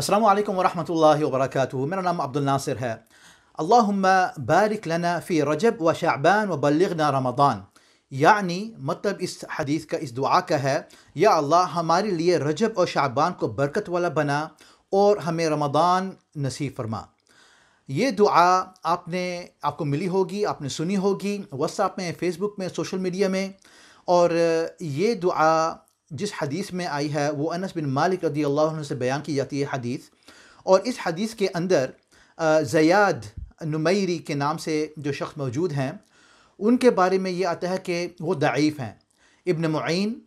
السلام علیکم ورحمۃ اللہ وبرکاتہ میرا نام عبد الناصر ہے اللہم بارک لنا فی رجب و شعبان و بلغنا رمضان یعنی مطلب اس حدیث کا اس دعا کا ہے یا اللہ ہمارے لیے رجب اور شعبان کو برکت والا بنا اور ہمیں رمضان نصیب فرما یہ دعا آپ نے آپ کو ملی ہوگی آپ نے سنی ہوگی واٹس ایپ میں فیس بک میں سوشل میڈیا میں اور یہ دعا جس حدیث میں آئی ہے وہ انس بن مالک رضی اللہ عنہ سے بیان کی جاتی ہے حدیث اور اس حدیث کے اندر زیاد نمیری کے نام سے جو شخص موجود ہیں ان کے بارے میں یہ آتا ہے کہ وہ ضعیف ہیں ابن معین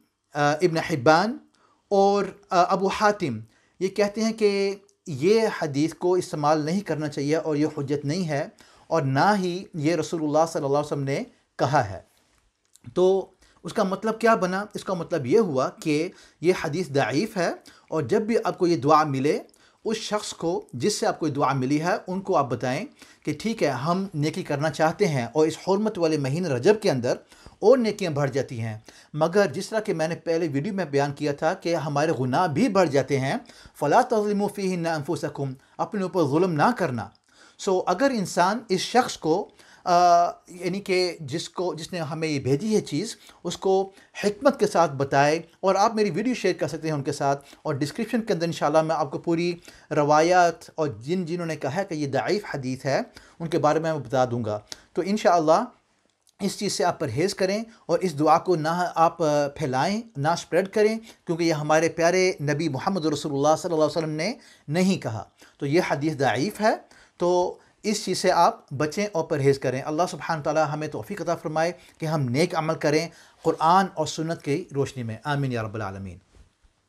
ابن حبان اور ابو حاتم یہ کہتے ہیں کہ یہ حدیث کو استعمال نہیں کرنا چاہیے اور یہ حجت نہیں ہے اور نہ ہی یہ رسول اللہ صلی اللہ علیہ وسلم نے کہا ہے تو اس کا مطلب کیا بنا اس کا مطلب یہ ہوا کہ یہ حدیث ضعیف ہے اور جب بھی آپ کو یہ دعا ملے اس شخص کو جس سے آپ کو دعا ملی ہے ان کو آپ بتائیں کہ ٹھیک ہے ہم نیکی کرنا چاہتے ہیں اور اس حرمت والے مہین رجب کے اندر اور نیکیاں بڑھ جاتی ہیں مگر جس طرح کہ میں نے پہلے ویڈیو میں بیان کیا تھا کہ ہمارے گناہ بھی بڑھ جاتے ہیں فلا تظلم و فی نہ اپنے اوپر ظلم نہ کرنا سو اگر انسان اس شخص کو یعنی کہ جس کو جس نے ہمیں یہ بھیجی ہے چیز اس کو حکمت کے ساتھ بتائے اور آپ میری ویڈیو شیئر کر سکتے ہیں ان کے ساتھ اور ڈسکرپشن کے اندر انشاءاللہ میں آپ کو پوری روایات اور جن جنہوں نے کہا ہے کہ یہ ضعیف حدیث ہے ان کے بارے میں میں بتا دوں گا تو انشاءاللہ اس چیز سے آپ پرہیز کریں اور اس دعا کو نہ آپ پھیلائیں نہ سپریڈ کریں کیونکہ یہ ہمارے پیارے نبی محمد رسول اللہ صلی اللہ علیہ وسلم نے نہیں کہا تو یہ حدیث ضعیف ہے تو اس چیز سے آپ بچیں اور پرہیز کریں اللہ سبحانہ تعالی ہمیں توفیق عطا فرمائے کہ ہم نیک عمل کریں قرآن اور سنت کی روشنی میں آمین یا رب العالمین